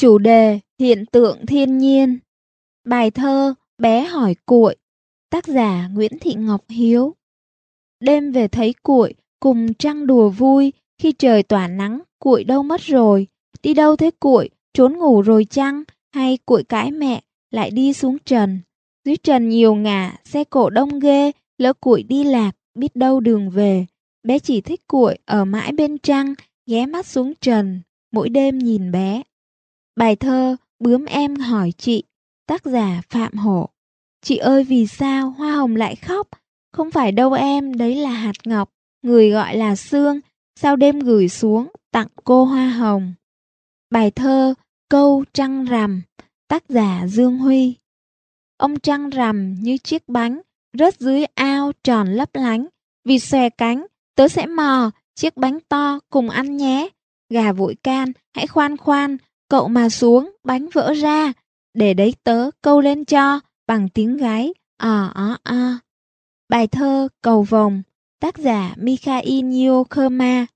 Chủ đề Hiện tượng thiên nhiên Bài thơ Bé hỏi cuội Tác giả Nguyễn Thị Ngọc Hiếu Đêm về thấy cuội cùng trăng đùa vui Khi trời tỏa nắng cuội đâu mất rồi Đi đâu thế cuội trốn ngủ rồi chăng Hay cuội cãi mẹ lại đi xuống trần Dưới trần nhiều ngả xe cộ đông ghê Lỡ cuội đi lạc biết đâu đường về Bé chỉ thích cuội ở mãi bên trăng Ghé mắt xuống trần mỗi đêm nhìn bé Bài thơ Bướm em hỏi chị, tác giả Phạm Hổ. Chị ơi vì sao hoa hồng lại khóc? Không phải đâu em, đấy là hạt ngọc, người gọi là xương sao đêm gửi xuống tặng cô hoa hồng. Bài thơ Câu trăng rằm, tác giả Dương Huy. Ông trăng rằm như chiếc bánh, rớt dưới ao tròn lấp lánh, vì xòe cánh, tớ sẽ mò, chiếc bánh to cùng ăn nhé. Gà vội can, hãy khoan khoan, cậu mà xuống, bánh vỡ ra, để đấy tớ câu lên cho, bằng tiếng gái, à à à. Bài thơ Cầu Vồng, tác giả Mikhail Nyokhema,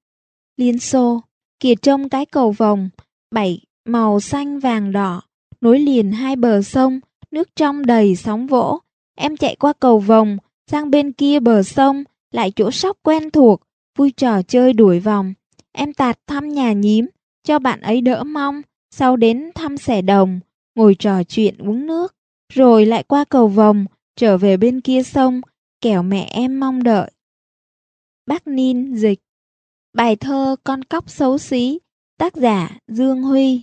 Liên Xô, kìa trông cái cầu vồng, bảy màu xanh vàng đỏ, nối liền hai bờ sông, nước trong đầy sóng vỗ. Em chạy qua cầu vồng, sang bên kia bờ sông, lại chỗ sóc quen thuộc, vui trò chơi đuổi vòng. Em tạt thăm nhà nhím, cho bạn ấy đỡ mong, sau đến thăm sẻ đồng, ngồi trò chuyện uống nước, rồi lại qua cầu vòng, trở về bên kia sông, kẻo mẹ em mong đợi. bác Ninh dịch Bài thơ Con cóc xấu xí, tác giả Dương Huy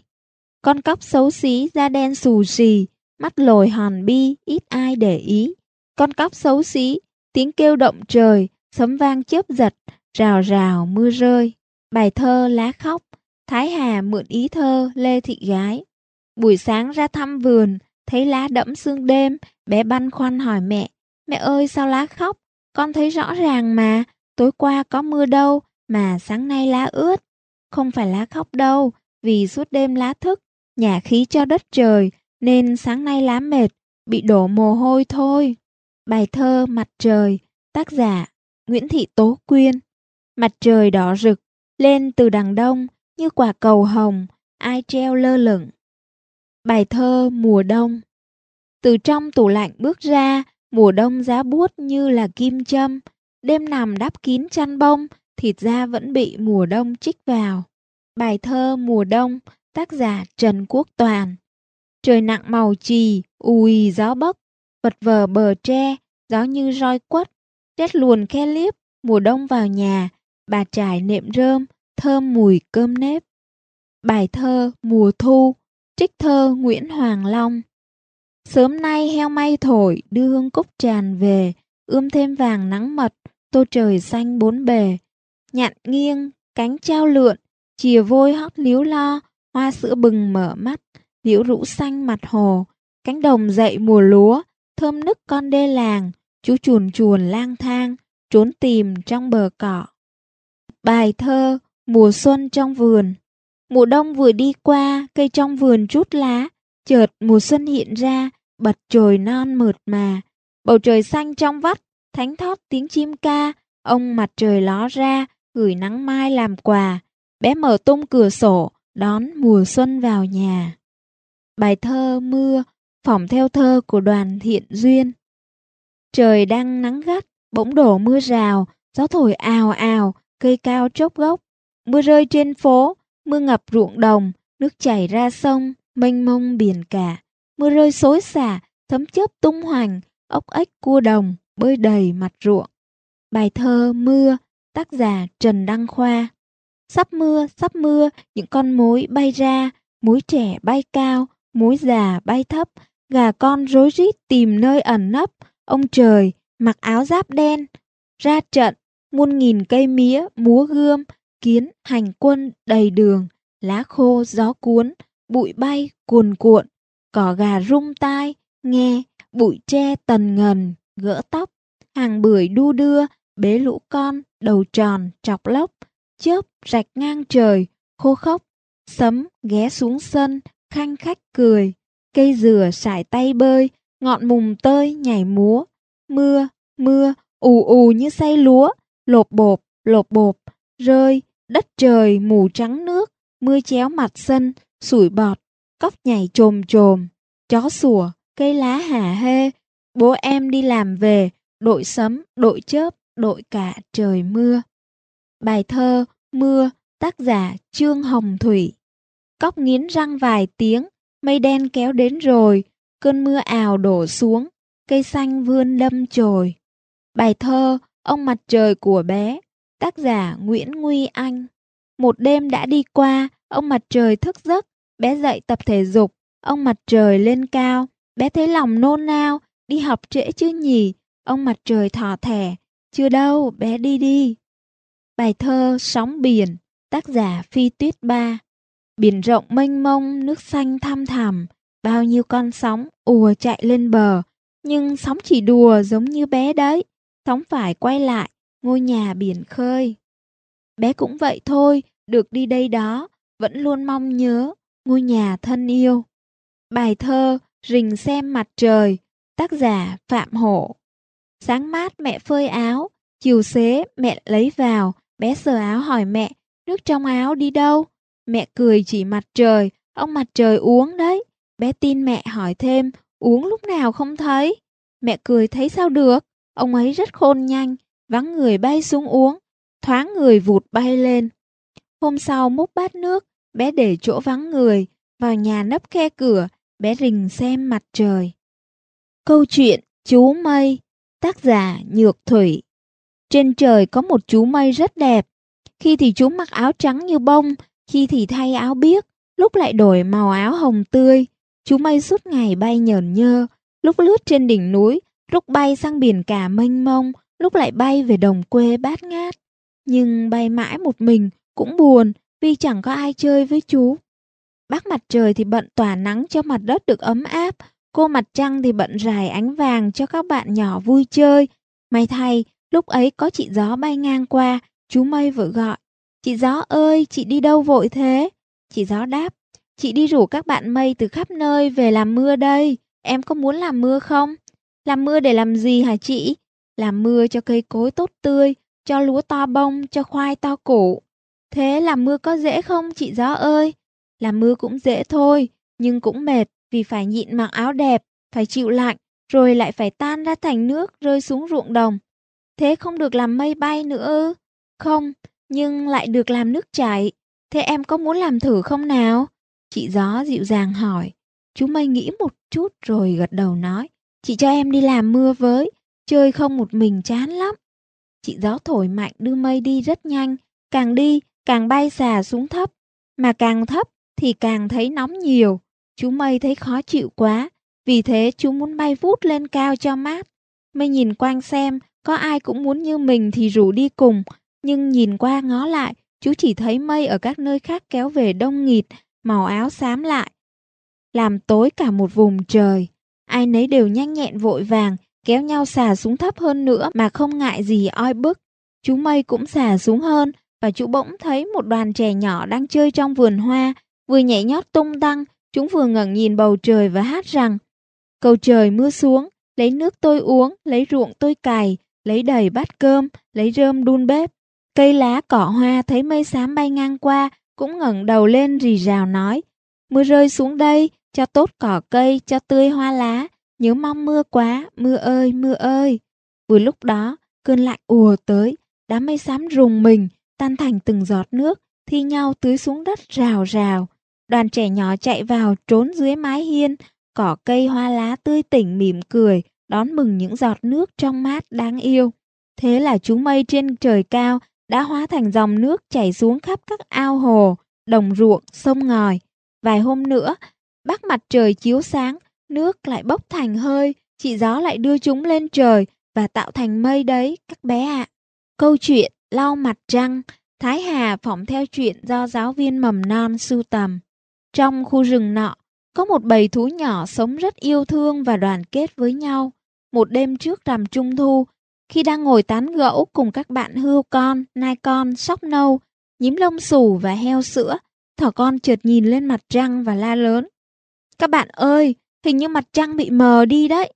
Con cóc xấu xí da đen xù xì, mắt lồi hòn bi, ít ai để ý. Con cóc xấu xí, tiếng kêu động trời, sấm vang chớp giật, rào rào mưa rơi. Bài thơ Lá khóc, Thái Hà mượn ý thơ Lê Thị Gái. Buổi sáng ra thăm vườn, thấy lá đẫm sương đêm, bé băn khoăn hỏi mẹ, mẹ ơi sao lá khóc, con thấy rõ ràng mà, tối qua có mưa đâu, mà sáng nay lá ướt. Không phải lá khóc đâu, vì suốt đêm lá thức, nhà khí cho đất trời, nên sáng nay lá mệt, bị đổ mồ hôi thôi. Bài thơ Mặt trời, tác giả Nguyễn Thị Tố Quyên. Mặt trời đỏ rực, lên từ đằng đông, như quả cầu hồng ai treo lơ lửng. Bài thơ Mùa đông Từ trong tủ lạnh bước ra, mùa đông giá buốt như là kim châm, đêm nằm đắp kín chăn bông, thịt da vẫn bị mùa đông chích vào. Bài thơ Mùa đông, tác giả Trần Quốc Toàn. Trời nặng màu trì, ùi gió bấc, vật vờ bờ tre, gió như roi quất, rét luồn khe liếp, mùa đông vào nhà, bà trải nệm rơm, thơm mùi cơm nếp. Bài thơ Mùa thu, trích thơ Nguyễn Hoàng Long. Sớm nay heo may thổi, đưa hương cúc tràn về, ươm thêm vàng nắng mật, tô trời xanh bốn bề. Nhạn nghiêng, cánh trao lượn, chìa vôi hót líu lo, hoa sữa bừng mở mắt, liễu rũ xanh mặt hồ, cánh đồng dậy mùa lúa, thơm nức con đê làng, chú chuồn chuồn lang thang, trốn tìm trong bờ cỏ. Bài thơ Mùa xuân trong vườn Mùa đông vừa đi qua, cây trong vườn chút lá, chợt mùa xuân hiện ra, bật trời non mượt mà. Bầu trời xanh trong vắt, thánh thót tiếng chim ca, ông mặt trời ló ra, gửi nắng mai làm quà. Bé mở tung cửa sổ, đón mùa xuân vào nhà. Bài thơ Mưa, phỏng theo thơ của đoàn Thiện Duyên. Trời đang nắng gắt, bỗng đổ mưa rào, gió thổi ào ào, cây cao chốc gốc, mưa rơi trên phố, mưa ngập ruộng đồng, nước chảy ra sông, mênh mông biển cả. Mưa rơi xối xả, thấm chớp tung hoành, ốc ếch cua đồng, bơi đầy mặt ruộng. Bài thơ Mưa, tác giả Trần Đăng Khoa. Sắp mưa, sắp mưa, những con mối bay ra, mối trẻ bay cao, mối già bay thấp, gà con rối rít tìm nơi ẩn nấp, ông trời mặc áo giáp đen, ra trận, muôn nghìn cây mía, múa gươm, kiến hành quân đầy đường lá khô gió cuốn bụi bay cuồn cuộn cỏ gà rung tai nghe bụi tre tần ngần gỡ tóc hàng bưởi đu đưa bế lũ con đầu tròn chọc lóc chớp rạch ngang trời khô khốc sấm ghé xuống sân khanh khách cười cây dừa sải tay bơi ngọn mùng tơi nhảy múa mưa mưa ù ù như say lúa lột bột lột bột rơi đất trời mù trắng nước, mưa chéo mặt sân, sủi bọt, cóc nhảy trồm trồm, chó sủa, cây lá hả hê, bố em đi làm về, đội sấm, đội chớp, đội cả trời mưa. Bài thơ Mưa, tác giả Trương Hồng Thủy. Cóc nghiến răng vài tiếng, mây đen kéo đến rồi, cơn mưa ào đổ xuống, cây xanh vươn đâm trồi Bài thơ Ông mặt trời của bé tác giả Nguyễn Nguy Anh. Một đêm đã đi qua, ông mặt trời thức giấc, bé dậy tập thể dục, ông mặt trời lên cao, bé thấy lòng nôn nao, đi học trễ chứ nhỉ, ông mặt trời thò thẻ, chưa đâu, bé đi đi. Bài thơ Sóng Biển, tác giả Phi Tuyết Ba. Biển rộng mênh mông, nước xanh thăm thẳm, bao nhiêu con sóng ùa chạy lên bờ, nhưng sóng chỉ đùa giống như bé đấy, sóng phải quay lại ngôi nhà biển khơi. Bé cũng vậy thôi, được đi đây đó, vẫn luôn mong nhớ ngôi nhà thân yêu. Bài thơ Rình xem mặt trời, tác giả Phạm Hổ. Sáng mát mẹ phơi áo, chiều xế mẹ lấy vào, bé sờ áo hỏi mẹ, nước trong áo đi đâu? Mẹ cười chỉ mặt trời, ông mặt trời uống đấy. Bé tin mẹ hỏi thêm, uống lúc nào không thấy? Mẹ cười thấy sao được, ông ấy rất khôn nhanh, vắng người bay xuống uống, thoáng người vụt bay lên. Hôm sau múc bát nước, bé để chỗ vắng người, vào nhà nấp khe cửa, bé rình xem mặt trời. Câu chuyện Chú Mây, tác giả Nhược Thủy Trên trời có một chú mây rất đẹp, khi thì chú mặc áo trắng như bông, khi thì thay áo biếc, lúc lại đổi màu áo hồng tươi. Chú mây suốt ngày bay nhờn nhơ, lúc lướt trên đỉnh núi, lúc bay sang biển cả mênh mông, lúc lại bay về đồng quê bát ngát. Nhưng bay mãi một mình cũng buồn vì chẳng có ai chơi với chú. Bác mặt trời thì bận tỏa nắng cho mặt đất được ấm áp, cô mặt trăng thì bận rải ánh vàng cho các bạn nhỏ vui chơi. May thay, lúc ấy có chị gió bay ngang qua, chú mây vội gọi. Chị gió ơi, chị đi đâu vội thế? Chị gió đáp, chị đi rủ các bạn mây từ khắp nơi về làm mưa đây. Em có muốn làm mưa không? Làm mưa để làm gì hả chị? làm mưa cho cây cối tốt tươi, cho lúa to bông, cho khoai to củ. Thế làm mưa có dễ không chị gió ơi? Làm mưa cũng dễ thôi, nhưng cũng mệt vì phải nhịn mặc áo đẹp, phải chịu lạnh, rồi lại phải tan ra thành nước rơi xuống ruộng đồng. Thế không được làm mây bay nữa ư? Không, nhưng lại được làm nước chảy. Thế em có muốn làm thử không nào? Chị gió dịu dàng hỏi. Chú mây nghĩ một chút rồi gật đầu nói. Chị cho em đi làm mưa với, chơi không một mình chán lắm. Chị gió thổi mạnh đưa mây đi rất nhanh, càng đi càng bay xà xuống thấp, mà càng thấp thì càng thấy nóng nhiều. Chú mây thấy khó chịu quá, vì thế chú muốn bay vút lên cao cho mát. Mây nhìn quanh xem có ai cũng muốn như mình thì rủ đi cùng, nhưng nhìn qua ngó lại, chú chỉ thấy mây ở các nơi khác kéo về đông nghịt, màu áo xám lại. Làm tối cả một vùng trời, ai nấy đều nhanh nhẹn vội vàng, kéo nhau xà xuống thấp hơn nữa mà không ngại gì oi bức. Chú Mây cũng xà xuống hơn và chú bỗng thấy một đoàn trẻ nhỏ đang chơi trong vườn hoa, vừa nhảy nhót tung tăng, chúng vừa ngẩng nhìn bầu trời và hát rằng Cầu trời mưa xuống, lấy nước tôi uống, lấy ruộng tôi cày, lấy đầy bát cơm, lấy rơm đun bếp. Cây lá cỏ hoa thấy mây xám bay ngang qua, cũng ngẩng đầu lên rì rào nói Mưa rơi xuống đây, cho tốt cỏ cây, cho tươi hoa lá, nhớ mong mưa quá, mưa ơi, mưa ơi. Vừa lúc đó, cơn lạnh ùa tới, đám mây xám rùng mình, tan thành từng giọt nước, thi nhau tưới xuống đất rào rào. Đoàn trẻ nhỏ chạy vào trốn dưới mái hiên, cỏ cây hoa lá tươi tỉnh mỉm cười, đón mừng những giọt nước trong mát đáng yêu. Thế là chú mây trên trời cao đã hóa thành dòng nước chảy xuống khắp các ao hồ, đồng ruộng, sông ngòi. Vài hôm nữa, bắc mặt trời chiếu sáng, nước lại bốc thành hơi, chị gió lại đưa chúng lên trời và tạo thành mây đấy các bé ạ. À. Câu chuyện lau mặt trăng, Thái Hà phỏng theo chuyện do giáo viên mầm non sưu tầm. Trong khu rừng nọ, có một bầy thú nhỏ sống rất yêu thương và đoàn kết với nhau. Một đêm trước rằm trung thu, khi đang ngồi tán gẫu cùng các bạn hươu con, nai con, sóc nâu, nhím lông xù và heo sữa, thỏ con chợt nhìn lên mặt trăng và la lớn. Các bạn ơi, hình như mặt trăng bị mờ đi đấy.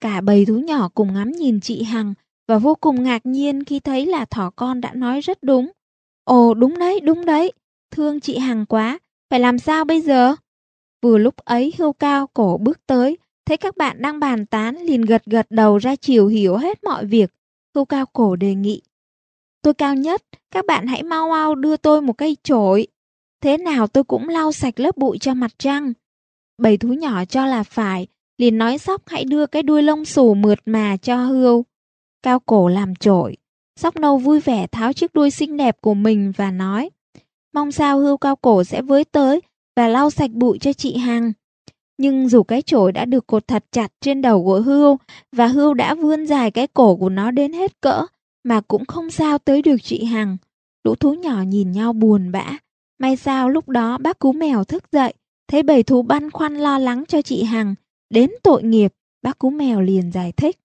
Cả bầy thú nhỏ cùng ngắm nhìn chị Hằng và vô cùng ngạc nhiên khi thấy là thỏ con đã nói rất đúng. Ồ đúng đấy, đúng đấy, thương chị Hằng quá, phải làm sao bây giờ? Vừa lúc ấy hưu cao cổ bước tới, thấy các bạn đang bàn tán liền gật gật đầu ra chiều hiểu hết mọi việc. Hưu cao cổ đề nghị. Tôi cao nhất, các bạn hãy mau mau đưa tôi một cây chổi. Thế nào tôi cũng lau sạch lớp bụi cho mặt trăng. Bầy thú nhỏ cho là phải, liền nói sóc hãy đưa cái đuôi lông xù mượt mà cho hươu. Cao cổ làm trội, sóc nâu vui vẻ tháo chiếc đuôi xinh đẹp của mình và nói Mong sao hươu cao cổ sẽ với tới và lau sạch bụi cho chị Hằng. Nhưng dù cái chổi đã được cột thật chặt trên đầu của hươu và hươu đã vươn dài cái cổ của nó đến hết cỡ mà cũng không sao tới được chị Hằng. Lũ thú nhỏ nhìn nhau buồn bã. May sao lúc đó bác cú mèo thức dậy Thấy bầy thú băn khoăn lo lắng cho chị Hằng, đến tội nghiệp, bác cú mèo liền giải thích.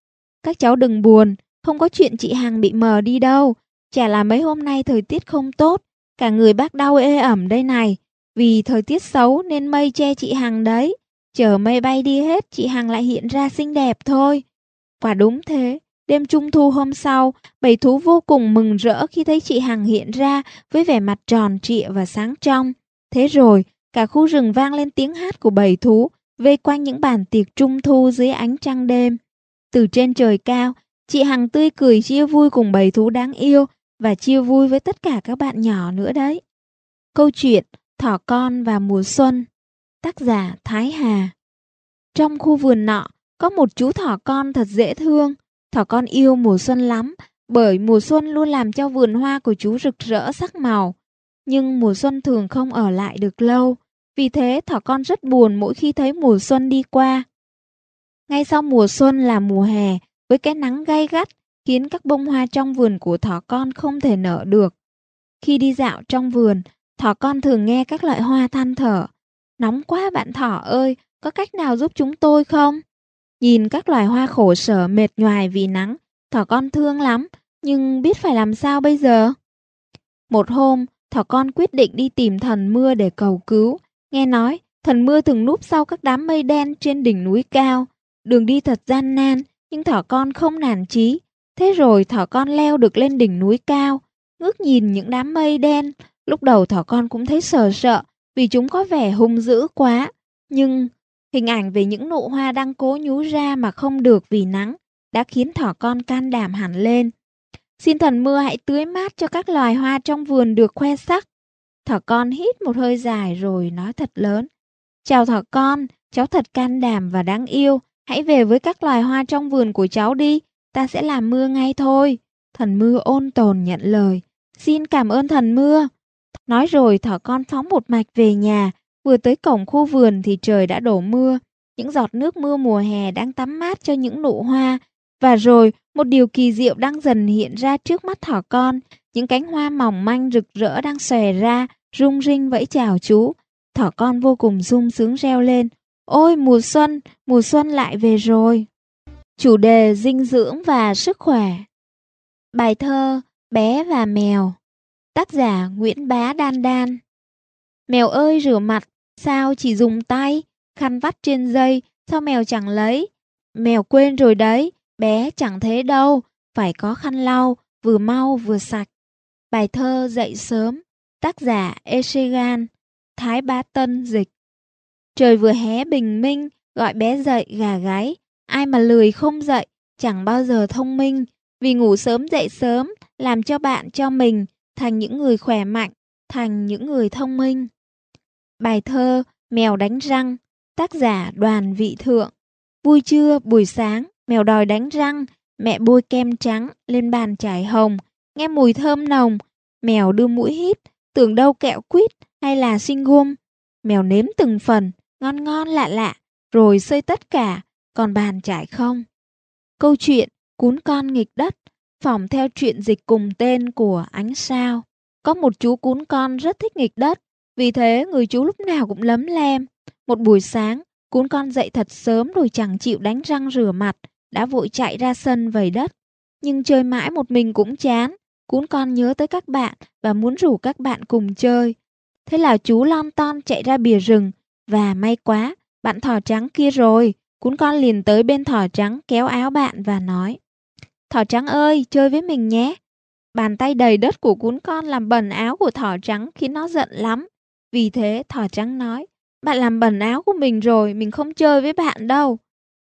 Các cháu đừng buồn, không có chuyện chị Hằng bị mờ đi đâu. Chả là mấy hôm nay thời tiết không tốt, cả người bác đau ê ẩm đây này. Vì thời tiết xấu nên mây che chị Hằng đấy. Chờ mây bay đi hết, chị Hằng lại hiện ra xinh đẹp thôi. Quả đúng thế, đêm trung thu hôm sau, bầy thú vô cùng mừng rỡ khi thấy chị Hằng hiện ra với vẻ mặt tròn trịa và sáng trong. Thế rồi, Cả khu rừng vang lên tiếng hát của bầy thú, vây quanh những bàn tiệc trung thu dưới ánh trăng đêm. Từ trên trời cao, chị Hằng tươi cười chia vui cùng bầy thú đáng yêu và chia vui với tất cả các bạn nhỏ nữa đấy. Câu chuyện Thỏ con và mùa xuân Tác giả Thái Hà Trong khu vườn nọ, có một chú thỏ con thật dễ thương. Thỏ con yêu mùa xuân lắm, bởi mùa xuân luôn làm cho vườn hoa của chú rực rỡ sắc màu nhưng mùa xuân thường không ở lại được lâu, vì thế thỏ con rất buồn mỗi khi thấy mùa xuân đi qua. Ngay sau mùa xuân là mùa hè, với cái nắng gay gắt khiến các bông hoa trong vườn của thỏ con không thể nở được. Khi đi dạo trong vườn, thỏ con thường nghe các loại hoa than thở. Nóng quá bạn thỏ ơi, có cách nào giúp chúng tôi không? Nhìn các loài hoa khổ sở mệt nhoài vì nắng, thỏ con thương lắm, nhưng biết phải làm sao bây giờ? Một hôm, thỏ con quyết định đi tìm thần mưa để cầu cứu. Nghe nói, thần mưa thường núp sau các đám mây đen trên đỉnh núi cao. Đường đi thật gian nan, nhưng thỏ con không nản chí. Thế rồi thỏ con leo được lên đỉnh núi cao, ngước nhìn những đám mây đen. Lúc đầu thỏ con cũng thấy sợ sợ vì chúng có vẻ hung dữ quá. Nhưng hình ảnh về những nụ hoa đang cố nhú ra mà không được vì nắng đã khiến thỏ con can đảm hẳn lên. Xin thần mưa hãy tưới mát cho các loài hoa trong vườn được khoe sắc. Thỏ con hít một hơi dài rồi nói thật lớn. Chào thỏ con, cháu thật can đảm và đáng yêu. Hãy về với các loài hoa trong vườn của cháu đi, ta sẽ làm mưa ngay thôi. Thần mưa ôn tồn nhận lời. Xin cảm ơn thần mưa. Nói rồi thỏ con phóng một mạch về nhà, vừa tới cổng khu vườn thì trời đã đổ mưa. Những giọt nước mưa mùa hè đang tắm mát cho những nụ hoa, và rồi, một điều kỳ diệu đang dần hiện ra trước mắt thỏ con, những cánh hoa mỏng manh rực rỡ đang xòe ra, rung rinh vẫy chào chú. Thỏ con vô cùng sung sướng reo lên, ôi mùa xuân, mùa xuân lại về rồi. Chủ đề dinh dưỡng và sức khỏe Bài thơ Bé và mèo Tác giả Nguyễn Bá Đan Đan Mèo ơi rửa mặt, sao chỉ dùng tay, khăn vắt trên dây, sao mèo chẳng lấy? Mèo quên rồi đấy, bé chẳng thế đâu, phải có khăn lau, vừa mau vừa sạch. Bài thơ dậy sớm, tác giả Esegan, Thái Bá Tân dịch. Trời vừa hé bình minh, gọi bé dậy gà gáy, ai mà lười không dậy, chẳng bao giờ thông minh, vì ngủ sớm dậy sớm, làm cho bạn cho mình thành những người khỏe mạnh, thành những người thông minh. Bài thơ Mèo đánh răng, tác giả Đoàn Vị Thượng. Vui trưa buổi sáng Mèo đòi đánh răng, mẹ bôi kem trắng lên bàn trải hồng, nghe mùi thơm nồng, mèo đưa mũi hít, tưởng đâu kẹo quýt hay là sinh gum. Mèo nếm từng phần, ngon ngon lạ lạ, rồi xơi tất cả, còn bàn trải không. Câu chuyện Cún con nghịch đất phỏng theo chuyện dịch cùng tên của Ánh Sao. Có một chú cún con rất thích nghịch đất, vì thế người chú lúc nào cũng lấm lem. Một buổi sáng, cún con dậy thật sớm rồi chẳng chịu đánh răng rửa mặt, đã vội chạy ra sân vầy đất. Nhưng chơi mãi một mình cũng chán, cún con nhớ tới các bạn và muốn rủ các bạn cùng chơi. Thế là chú lon ton chạy ra bìa rừng và may quá, bạn thỏ trắng kia rồi. Cún con liền tới bên thỏ trắng kéo áo bạn và nói Thỏ trắng ơi, chơi với mình nhé. Bàn tay đầy đất của cún con làm bẩn áo của thỏ trắng khiến nó giận lắm. Vì thế thỏ trắng nói Bạn làm bẩn áo của mình rồi, mình không chơi với bạn đâu.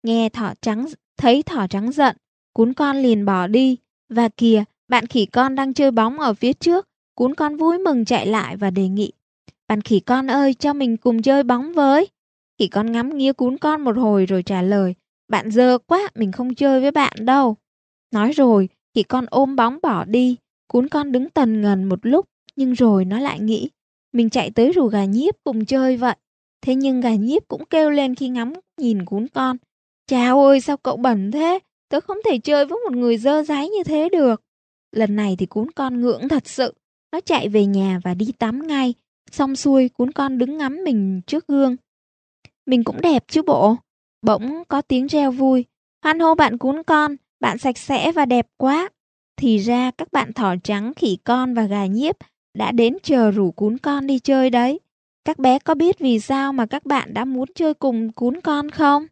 Nghe thỏ trắng Thấy thỏ trắng giận, cún con liền bỏ đi. Và kìa, bạn khỉ con đang chơi bóng ở phía trước. Cún con vui mừng chạy lại và đề nghị. Bạn khỉ con ơi, cho mình cùng chơi bóng với. Khỉ con ngắm nghía cún con một hồi rồi trả lời. Bạn dơ quá, mình không chơi với bạn đâu. Nói rồi, khỉ con ôm bóng bỏ đi. Cún con đứng tần ngần một lúc, nhưng rồi nó lại nghĩ. Mình chạy tới rủ gà nhiếp cùng chơi vậy. Thế nhưng gà nhiếp cũng kêu lên khi ngắm nhìn cún con. Chào ơi, sao cậu bẩn thế? Tớ không thể chơi với một người dơ dái như thế được. Lần này thì cún con ngưỡng thật sự. Nó chạy về nhà và đi tắm ngay. Xong xuôi, cún con đứng ngắm mình trước gương. Mình cũng đẹp chứ bộ. Bỗng có tiếng reo vui. Hoan hô bạn cún con, bạn sạch sẽ và đẹp quá. Thì ra các bạn thỏ trắng, khỉ con và gà nhiếp đã đến chờ rủ cún con đi chơi đấy. Các bé có biết vì sao mà các bạn đã muốn chơi cùng cún con không?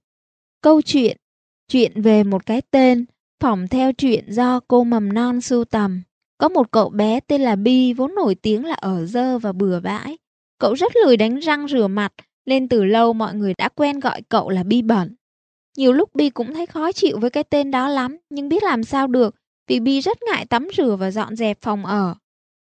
Câu chuyện Chuyện về một cái tên Phỏng theo chuyện do cô mầm non sưu tầm Có một cậu bé tên là Bi vốn nổi tiếng là ở dơ và bừa bãi Cậu rất lười đánh răng rửa mặt Nên từ lâu mọi người đã quen gọi cậu là Bi bẩn Nhiều lúc Bi cũng thấy khó chịu với cái tên đó lắm Nhưng biết làm sao được Vì Bi rất ngại tắm rửa và dọn dẹp phòng ở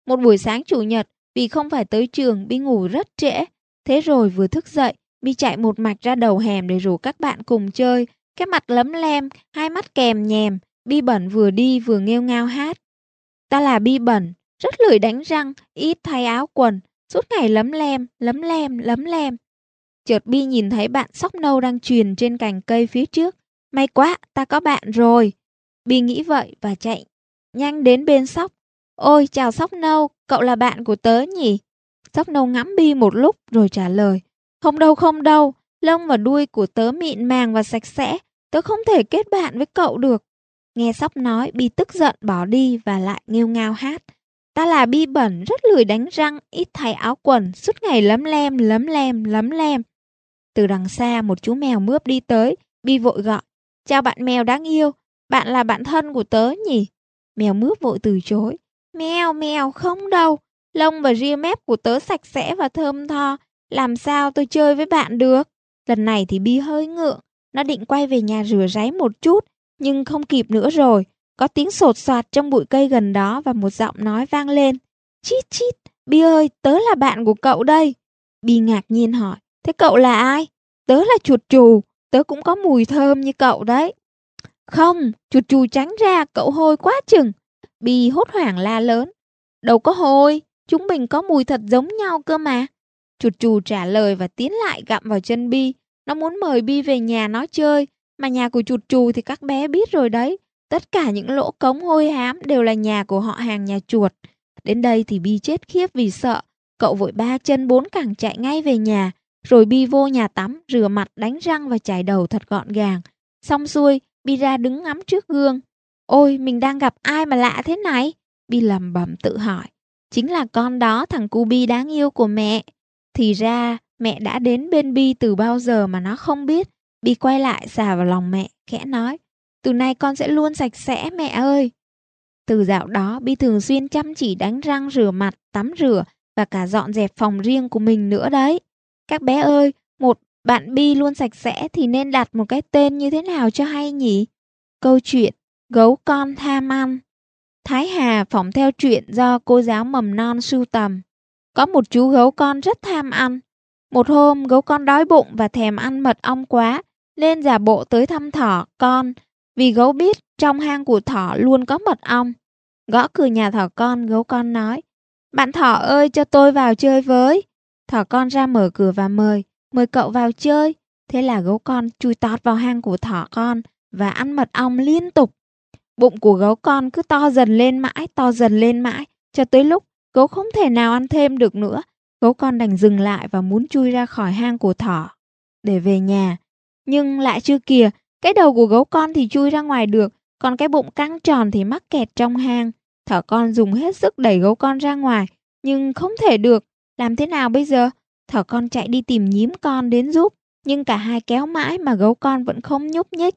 Một buổi sáng chủ nhật Vì không phải tới trường Bi ngủ rất trễ Thế rồi vừa thức dậy Bi chạy một mạch ra đầu hẻm để rủ các bạn cùng chơi. Cái mặt lấm lem, hai mắt kèm nhèm. Bi bẩn vừa đi vừa nghêu ngao hát. Ta là Bi bẩn, rất lười đánh răng, ít thay áo quần. Suốt ngày lấm lem, lấm lem, lấm lem. Chợt Bi nhìn thấy bạn sóc nâu đang truyền trên cành cây phía trước. May quá, ta có bạn rồi. Bi nghĩ vậy và chạy nhanh đến bên sóc. Ôi, chào sóc nâu, cậu là bạn của tớ nhỉ? Sóc nâu ngắm Bi một lúc rồi trả lời. Không đâu không đâu, lông và đuôi của tớ mịn màng và sạch sẽ, tớ không thể kết bạn với cậu được. Nghe Sóc nói, Bi tức giận bỏ đi và lại nghêu ngao hát. Ta là Bi bẩn, rất lười đánh răng, ít thay áo quần, suốt ngày lấm lem, lấm lem, lấm lem. Từ đằng xa, một chú mèo mướp đi tới, Bi vội gọi. Chào bạn mèo đáng yêu, bạn là bạn thân của tớ nhỉ? Mèo mướp vội từ chối. Mèo, mèo, không đâu. Lông và ria mép của tớ sạch sẽ và thơm tho, làm sao tôi chơi với bạn được? Lần này thì Bi hơi ngượng, nó định quay về nhà rửa ráy một chút, nhưng không kịp nữa rồi. Có tiếng sột soạt trong bụi cây gần đó và một giọng nói vang lên. Chít chít, Bi ơi, tớ là bạn của cậu đây. Bi ngạc nhiên hỏi, thế cậu là ai? Tớ là chuột chù, tớ cũng có mùi thơm như cậu đấy. Không, chuột chù tránh ra, cậu hôi quá chừng. Bi hốt hoảng la lớn. Đâu có hôi, chúng mình có mùi thật giống nhau cơ mà chuột chù trả lời và tiến lại gặm vào chân Bi. Nó muốn mời Bi về nhà nó chơi, mà nhà của chuột chù thì các bé biết rồi đấy. Tất cả những lỗ cống hôi hám đều là nhà của họ hàng nhà chuột. Đến đây thì Bi chết khiếp vì sợ. Cậu vội ba chân bốn cẳng chạy ngay về nhà, rồi Bi vô nhà tắm, rửa mặt, đánh răng và chải đầu thật gọn gàng. Xong xuôi, Bi ra đứng ngắm trước gương. Ôi, mình đang gặp ai mà lạ thế này? Bi lầm bầm tự hỏi. Chính là con đó, thằng cu Bi đáng yêu của mẹ. Thì ra, mẹ đã đến bên Bi từ bao giờ mà nó không biết. Bi quay lại xà vào lòng mẹ, khẽ nói. Từ nay con sẽ luôn sạch sẽ mẹ ơi. Từ dạo đó, Bi thường xuyên chăm chỉ đánh răng rửa mặt, tắm rửa và cả dọn dẹp phòng riêng của mình nữa đấy. Các bé ơi, một bạn Bi luôn sạch sẽ thì nên đặt một cái tên như thế nào cho hay nhỉ? Câu chuyện Gấu con tham ăn Thái Hà phỏng theo chuyện do cô giáo mầm non sưu tầm. Có một chú gấu con rất tham ăn. Một hôm gấu con đói bụng và thèm ăn mật ong quá, lên giả bộ tới thăm thỏ con, vì gấu biết trong hang của thỏ luôn có mật ong. Gõ cửa nhà thỏ con, gấu con nói, Bạn thỏ ơi cho tôi vào chơi với. Thỏ con ra mở cửa và mời, mời cậu vào chơi. Thế là gấu con chui tót vào hang của thỏ con và ăn mật ong liên tục. Bụng của gấu con cứ to dần lên mãi, to dần lên mãi, cho tới lúc Gấu không thể nào ăn thêm được nữa. Gấu con đành dừng lại và muốn chui ra khỏi hang của thỏ để về nhà. Nhưng lại chưa kìa, cái đầu của gấu con thì chui ra ngoài được, còn cái bụng căng tròn thì mắc kẹt trong hang. Thỏ con dùng hết sức đẩy gấu con ra ngoài, nhưng không thể được. Làm thế nào bây giờ? Thỏ con chạy đi tìm nhím con đến giúp, nhưng cả hai kéo mãi mà gấu con vẫn không nhúc nhích.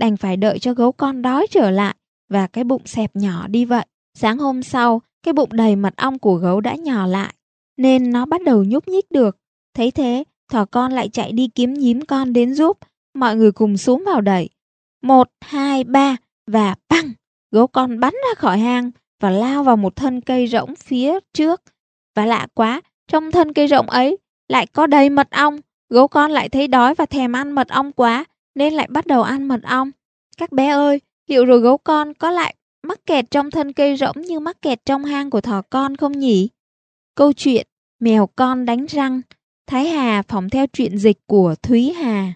Đành phải đợi cho gấu con đói trở lại và cái bụng xẹp nhỏ đi vậy. Sáng hôm sau, cái bụng đầy mật ong của gấu đã nhỏ lại, nên nó bắt đầu nhúc nhích được. Thấy thế, thỏ con lại chạy đi kiếm nhím con đến giúp, mọi người cùng xuống vào đẩy. Một, hai, ba, và băng! Gấu con bắn ra khỏi hang và lao vào một thân cây rỗng phía trước. Và lạ quá, trong thân cây rộng ấy lại có đầy mật ong. Gấu con lại thấy đói và thèm ăn mật ong quá, nên lại bắt đầu ăn mật ong. Các bé ơi, liệu rồi gấu con có lại mắc kẹt trong thân cây rỗng như mắc kẹt trong hang của thỏ con không nhỉ? Câu chuyện Mèo con đánh răng, Thái Hà phỏng theo truyện dịch của Thúy Hà.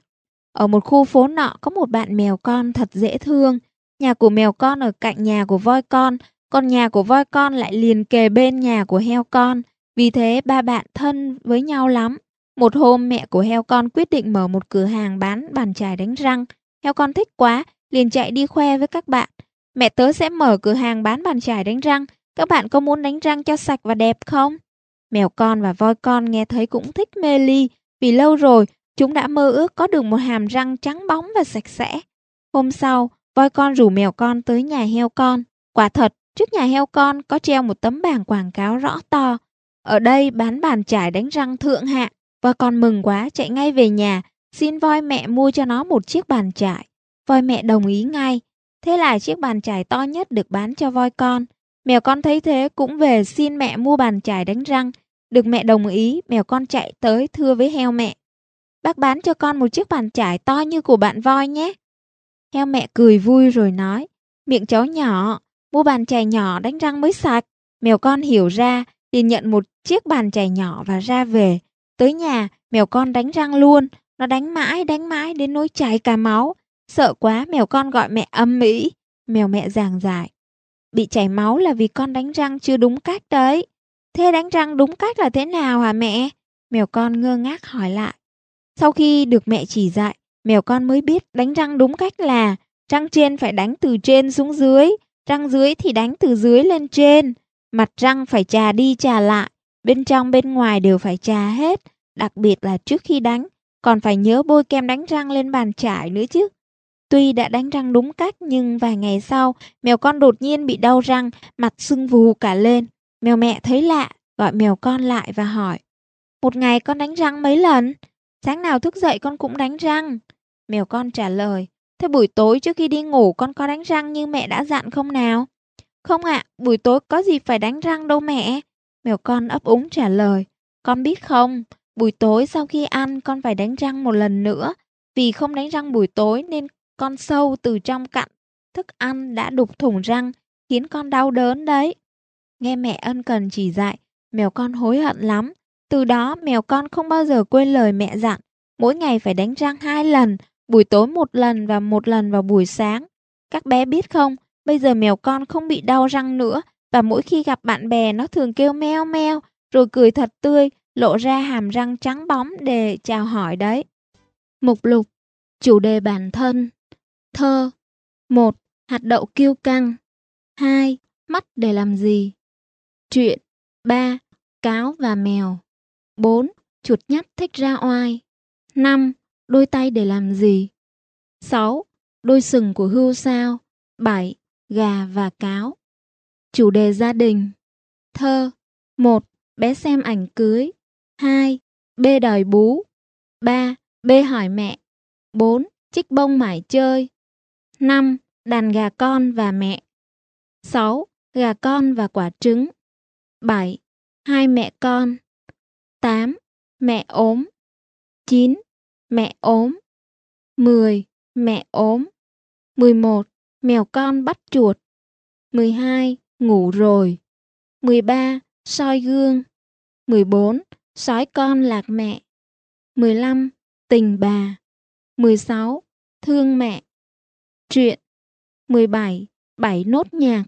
Ở một khu phố nọ có một bạn mèo con thật dễ thương. Nhà của mèo con ở cạnh nhà của voi con, còn nhà của voi con lại liền kề bên nhà của heo con. Vì thế ba bạn thân với nhau lắm. Một hôm mẹ của heo con quyết định mở một cửa hàng bán bàn chải đánh răng. Heo con thích quá, liền chạy đi khoe với các bạn. Mẹ tớ sẽ mở cửa hàng bán bàn chải đánh răng. Các bạn có muốn đánh răng cho sạch và đẹp không? Mèo con và voi con nghe thấy cũng thích mê ly vì lâu rồi chúng đã mơ ước có được một hàm răng trắng bóng và sạch sẽ. Hôm sau, voi con rủ mèo con tới nhà heo con. Quả thật, trước nhà heo con có treo một tấm bảng quảng cáo rõ to. Ở đây bán bàn chải đánh răng thượng hạ. Voi con mừng quá chạy ngay về nhà, xin voi mẹ mua cho nó một chiếc bàn chải. Voi mẹ đồng ý ngay, Thế là chiếc bàn chải to nhất được bán cho voi con. Mèo con thấy thế cũng về xin mẹ mua bàn chải đánh răng. Được mẹ đồng ý, mèo con chạy tới thưa với heo mẹ. Bác bán cho con một chiếc bàn chải to như của bạn voi nhé. Heo mẹ cười vui rồi nói. Miệng cháu nhỏ, mua bàn chải nhỏ đánh răng mới sạch. Mèo con hiểu ra, liền nhận một chiếc bàn chải nhỏ và ra về. Tới nhà, mèo con đánh răng luôn. Nó đánh mãi, đánh mãi đến nỗi chảy cả máu. Sợ quá mèo con gọi mẹ âm mỹ. Mèo mẹ giảng giải. Bị chảy máu là vì con đánh răng chưa đúng cách đấy. Thế đánh răng đúng cách là thế nào hả mẹ? Mèo con ngơ ngác hỏi lại. Sau khi được mẹ chỉ dạy, mèo con mới biết đánh răng đúng cách là răng trên phải đánh từ trên xuống dưới, răng dưới thì đánh từ dưới lên trên. Mặt răng phải trà đi trà lại, bên trong bên ngoài đều phải trà hết, đặc biệt là trước khi đánh. Còn phải nhớ bôi kem đánh răng lên bàn chải nữa chứ. Tuy đã đánh răng đúng cách nhưng vài ngày sau, mèo con đột nhiên bị đau răng, mặt sưng vù cả lên. Mèo mẹ thấy lạ, gọi mèo con lại và hỏi. Một ngày con đánh răng mấy lần? Sáng nào thức dậy con cũng đánh răng. Mèo con trả lời. Thế buổi tối trước khi đi ngủ con có đánh răng như mẹ đã dặn không nào? Không ạ, à, buổi tối có gì phải đánh răng đâu mẹ. Mèo con ấp úng trả lời. Con biết không, buổi tối sau khi ăn con phải đánh răng một lần nữa. Vì không đánh răng buổi tối nên con sâu từ trong cặn, thức ăn đã đục thủng răng, khiến con đau đớn đấy. Nghe mẹ ân cần chỉ dạy, mèo con hối hận lắm. Từ đó mèo con không bao giờ quên lời mẹ dặn, mỗi ngày phải đánh răng hai lần, buổi tối một lần và một lần vào buổi sáng. Các bé biết không, bây giờ mèo con không bị đau răng nữa và mỗi khi gặp bạn bè nó thường kêu meo meo rồi cười thật tươi, lộ ra hàm răng trắng bóng để chào hỏi đấy. Mục lục Chủ đề bản thân Thơ 1. Hạt đậu kiêu căng 2. Mắt để làm gì? Chuyện 3. Cáo và mèo 4. Chuột nhắt thích ra oai 5. Đôi tay để làm gì? 6. Đôi sừng của hươu sao 7. Gà và cáo Chủ đề gia đình Thơ 1. Bé xem ảnh cưới 2. bê đòi bú 3. bê hỏi mẹ 4. Chích bông mải chơi 5. Đàn gà con và mẹ 6. Gà con và quả trứng 7. Hai mẹ con 8. Mẹ ốm 9. Mẹ ốm 10. Mẹ ốm 11. Mèo con bắt chuột 12. Ngủ rồi 13. Soi gương 14. Sói con lạc mẹ 15. Tình bà 16. Thương mẹ Truyện 17. Bảy nốt nhạc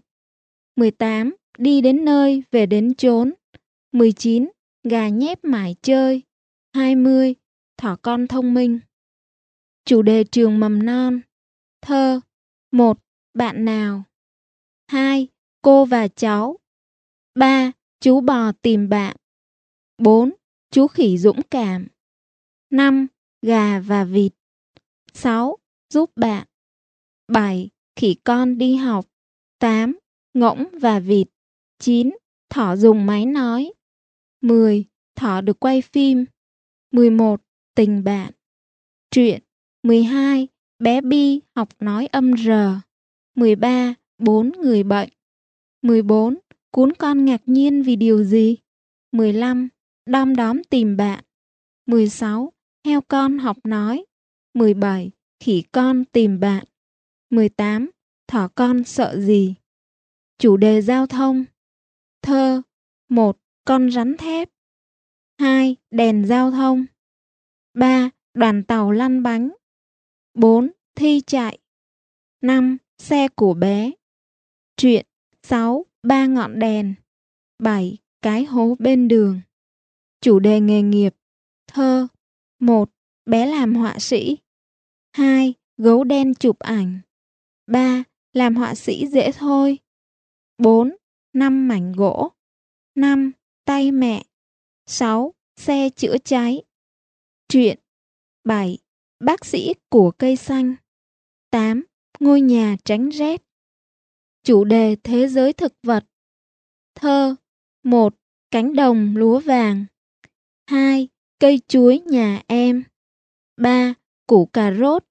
18. Đi đến nơi, về đến chốn 19. Gà nhép mải chơi 20. Thỏ con thông minh Chủ đề trường mầm non Thơ 1. Bạn nào 2. Cô và cháu 3. Chú bò tìm bạn 4. Chú khỉ dũng cảm 5. Gà và vịt 6. Giúp bạn 7. Khỉ con đi học 8. Ngỗng và vịt 9. Thỏ dùng máy nói 10. Thỏ được quay phim 11. Tình bạn Truyện 12. Bé Bi học nói âm R 13. Bốn người bệnh 14. Cuốn con ngạc nhiên vì điều gì? 15. Đom đóm tìm bạn 16. Heo con học nói 17. Khỉ con tìm bạn 18. Thỏ con sợ gì? Chủ đề giao thông. Thơ 1. Con rắn thép. 2. Đèn giao thông. 3. Đoàn tàu lăn bánh. 4. Thi chạy. 5. Xe của bé. Chuyện 6. Ba ngọn đèn. 7. Cái hố bên đường. Chủ đề nghề nghiệp. Thơ 1. Bé làm họa sĩ. 2. Gấu đen chụp ảnh. 3. Làm họa sĩ dễ thôi. 4. năm mảnh gỗ. 5. Tay mẹ. 6. Xe chữa cháy. Truyện. 7. Bác sĩ của cây xanh. 8. Ngôi nhà tránh rét. Chủ đề thế giới thực vật. Thơ. 1. Cánh đồng lúa vàng. 2. Cây chuối nhà em. 3. Củ cà rốt.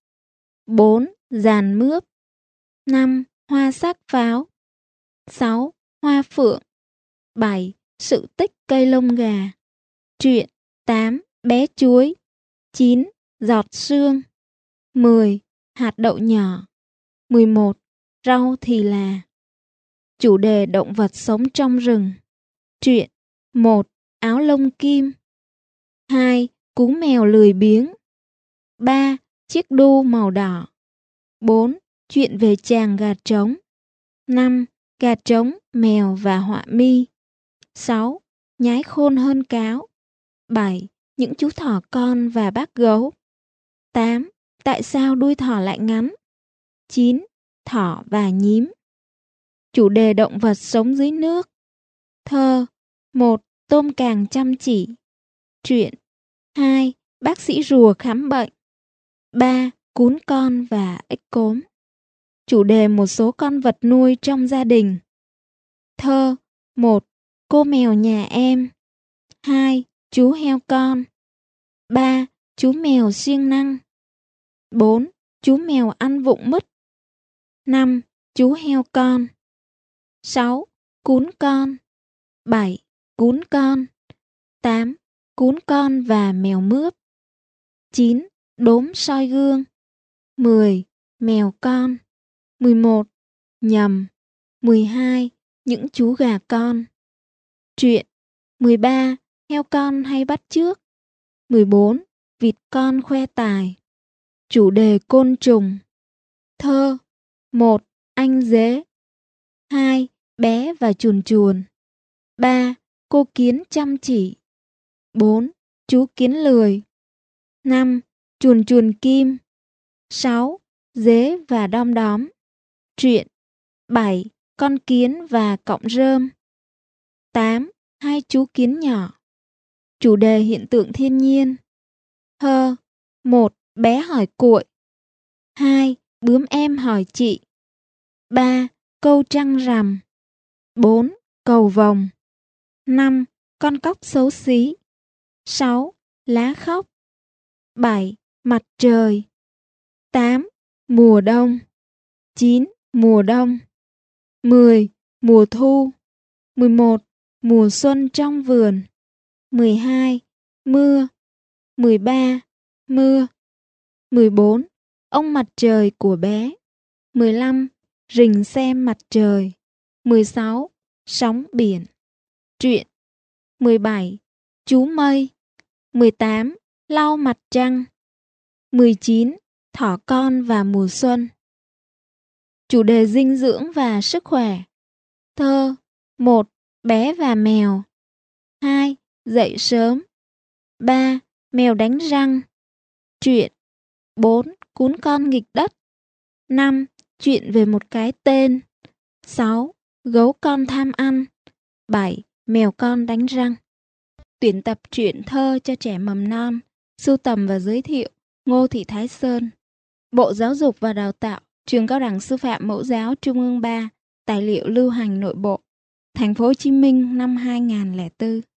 4. Giàn mướp. 5. Hoa sắc pháo 6. Hoa phượng 7. Sự tích cây lông gà Truyện 8. Bé chuối 9. Giọt xương 10. Hạt đậu nhỏ 11. Rau thì là Chủ đề động vật sống trong rừng Truyện 1. Áo lông kim 2. Cú mèo lười biếng 3. Chiếc đu màu đỏ 4. Chuyện về chàng gà trống 5. Gà trống, mèo và họa mi 6. Nhái khôn hơn cáo 7. Những chú thỏ con và bác gấu 8. Tại sao đuôi thỏ lại ngắn 9. Thỏ và nhím Chủ đề động vật sống dưới nước Thơ 1. Tôm càng chăm chỉ Truyện 2. Bác sĩ rùa khám bệnh 3. Cún con và ếch cốm chủ đề một số con vật nuôi trong gia đình. Thơ 1. Cô mèo nhà em 2. Chú heo con 3. Chú mèo siêng năng 4. Chú mèo ăn vụng mứt 5. Chú heo con 6. Cún con 7. Cún con 8. Cún con và mèo mướp 9. Đốm soi gương 10. Mèo con 11. Nhầm 12. Những chú gà con Chuyện 13. Heo con hay bắt trước 14. Vịt con khoe tài Chủ đề côn trùng Thơ 1. Anh dế 2. Bé và chuồn chuồn 3. Cô kiến chăm chỉ 4. Chú kiến lười 5. Chuồn chuồn kim 6. Dế và đom đóm Truyện 7. Con kiến và cọng rơm 8. Hai chú kiến nhỏ Chủ đề hiện tượng thiên nhiên Hơ 1. Bé hỏi cuội 2. Bướm em hỏi chị 3. Câu trăng rằm 4. Cầu vồng 5. Con cóc xấu xí 6. Lá khóc 7. Mặt trời 8. Mùa đông 9 mùa đông. 10. Mùa thu. 11. Mùa xuân trong vườn. 12. Mưa. 13. Mưa. 14. Ông mặt trời của bé. 15. Rình xem mặt trời. 16. Sóng biển. Truyện. 17. Chú mây. 18. Lau mặt trăng. 19. Thỏ con và mùa xuân chủ đề dinh dưỡng và sức khỏe. Thơ một Bé và mèo hai Dậy sớm ba Mèo đánh răng Chuyện bốn Cún con nghịch đất năm Chuyện về một cái tên sáu Gấu con tham ăn bảy Mèo con đánh răng Tuyển tập truyện thơ cho trẻ mầm non Sưu tầm và giới thiệu Ngô Thị Thái Sơn Bộ Giáo dục và Đào tạo Trường Cao đẳng Sư phạm Mẫu giáo Trung ương 3, tài liệu lưu hành nội bộ, Thành phố Hồ Chí Minh năm 2004.